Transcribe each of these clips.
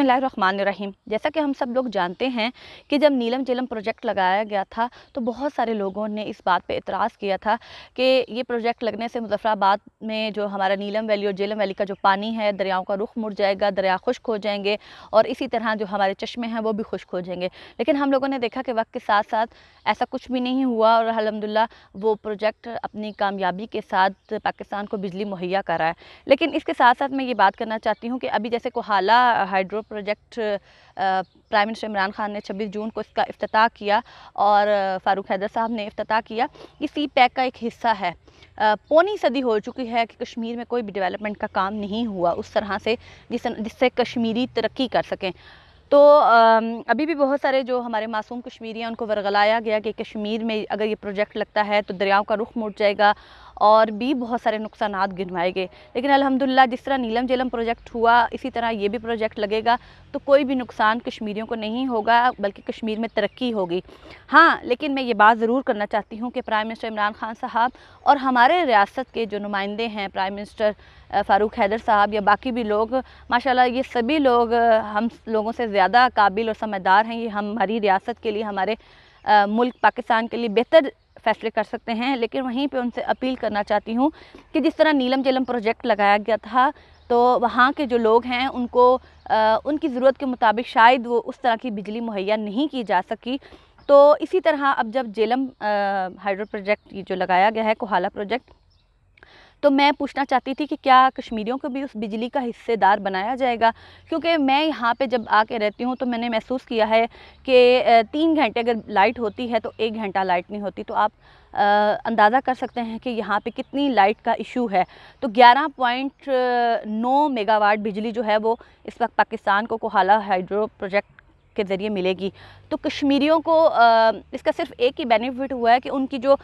बिसमीम जैसा कि हम सब लोग जानते हैं कि जब नीलम जेलम प्रोजेक्ट लगाया गया था तो बहुत सारे लोगों ने इस बात पे इतराज़ किया था कि ये प्रोजेक्ट लगने से मुजफ़राबाद में जो हमारा नीलम वैली और जेलम वैली का जो पानी है दरियाओं का रुख मुड़ जाएगा दरिया खुश्क हो जाएंगे और इसी तरह जो हमारे चश्मे हैं वो भी खुश्क हो जाएंगे लेकिन हम लोगों ने देखा कि वक्त के साथ साथ ऐसा कुछ भी नहीं हुआ और अलहमदिल्ला वो प्रोजेक्ट अपनी कामयाबी के साथ पाकिस्तान को बिजली मुहैया करा है लेकिन इसके साथ साथ मैं ये बात करना चाहती हूँ कि अभी जैसे Kohala hydro project prime minister Imran Khan ने 26 जून को इसका अफ्ताह किया और फ़ारूक हैदर साहब ने अफ्ताह किया सी पैक e का एक हिस्सा है पौनी सदी हो चुकी है कि कश्मीर में कोई भी डेवलपमेंट का काम नहीं हुआ उस तरह से जिस जिससे कश्मीरी तरक्की कर सकें तो अभी भी बहुत सारे जो हमारे मासूम कश्मीरी हैं उनको वरगलाया गया कि कश्मीर में अगर ये प्रोजेक्ट लगता है तो दरियाओं का रुख मुड़ जाएगा और भी बहुत सारे नुकसान गिनवाए गए लेकिन अलहमदिल्ला जिस तरह नीलम जेलम प्रोजेक्ट हुआ इसी तरह ये भी प्रोजेक्ट लगेगा तो कोई भी नुकसान कश्मीरियों को नहीं होगा बल्कि कश्मीर में तरक्की होगी हाँ लेकिन मैं ये बात ज़रूर करना चाहती हूँ कि प्राइम मिनिस्टर इमरान खान साहब और हमारे रियासत के जो नुमाइंदे हैं प्राइम मिनिस्टर फ़ारूक हैदर साहब या बाकी भी लोग माशाल्लाह ये सभी लोग हम लोगों से ज़्यादा काबिल और समझदार हैं ये हमारी रियासत के लिए हमारे आ, मुल्क पाकिस्तान के लिए बेहतर फैसले कर सकते हैं लेकिन वहीं पे उनसे अपील करना चाहती हूँ कि जिस तरह नीलम जलम प्रोजेक्ट लगाया गया था तो वहाँ के जो लोग हैं उनको आ, उनकी ज़रूरत के मुताबिक शायद वो उस तरह की बिजली मुहैया नहीं की जा सकी तो इसी तरह अब जब जेलम हाइड्रो प्रोजेक्ट जो लगाया गया है कोहाला प्रोजेक्ट तो मैं पूछना चाहती थी कि क्या कश्मीरियों को भी उस बिजली का हिस्सेदार बनाया जाएगा क्योंकि मैं यहाँ पे जब आके रहती हूँ तो मैंने महसूस किया है कि तीन घंटे अगर लाइट होती है तो एक घंटा लाइट नहीं होती तो आप अंदाज़ा कर सकते हैं कि यहाँ पे कितनी लाइट का इशू है तो 11.9 मेगावाट बिजली जो है वो इस वक्त पाकिस्तान को कोहाला हाइड्रो प्रोजेक्ट के ज़रिए मिलेगी तो कश्मीरियों को इसका सिर्फ एक ही बेनिफिट हुआ है कि उनकी जो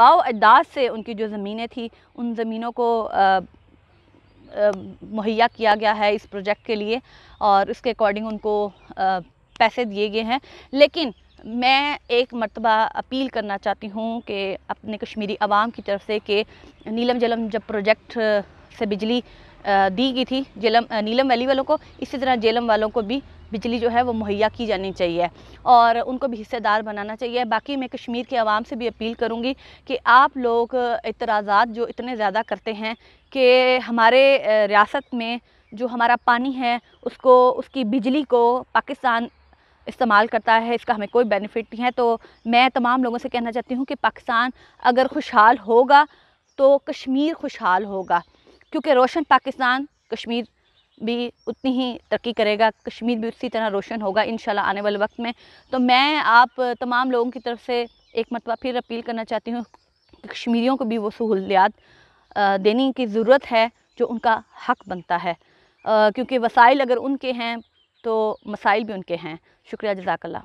बाव अजदाद से उनकी जो ज़मीनें थी उन ज़मीनों को मुहैया किया गया है इस प्रोजेक्ट के लिए और उसके अकॉर्डिंग उनको पैसे दिए गए हैं लेकिन मैं एक मरतबा अपील करना चाहती हूँ कि अपने कश्मीरी आवाम की तरफ से कि नीलम जलम जब प्रोजेक्ट से बिजली दी गई थी जेलम नीलम वैली वालों को इसी तरह जेलम वालों को भी बिजली जो है वो मुहैया की जानी चाहिए और उनको भी हिस्सेदार बनाना चाहिए बाकी मैं कश्मीर के आवाम से भी अपील करूँगी कि आप लोग इतराज़ात जो इतने ज़्यादा करते हैं कि हमारे रियासत में जो हमारा पानी है उसको उसकी बिजली को पाकिस्तान इस्तेमाल करता है इसका हमें कोई बेनिफिट नहीं है तो मैं तमाम लोगों से कहना चाहती हूँ कि पाकिस्तान अगर खुशहाल होगा तो कश्मीर खुशहाल होगा क्योंकि रोशन पाकिस्तान कश्मीर भी उतनी ही तरक्की करेगा कश्मीर भी उसी तरह रोशन होगा इन आने वाले वक्त में तो मैं आप तमाम लोगों की तरफ से एक मरतबा फिर अपील करना चाहती हूँ कश्मीरियों को भी वो सहूलियात देने की ज़रूरत है जो उनका हक बनता है क्योंकि वसाइल अगर उनके हैं तो मसाइल भी उनके हैं शुक्रिया जजाकल्ला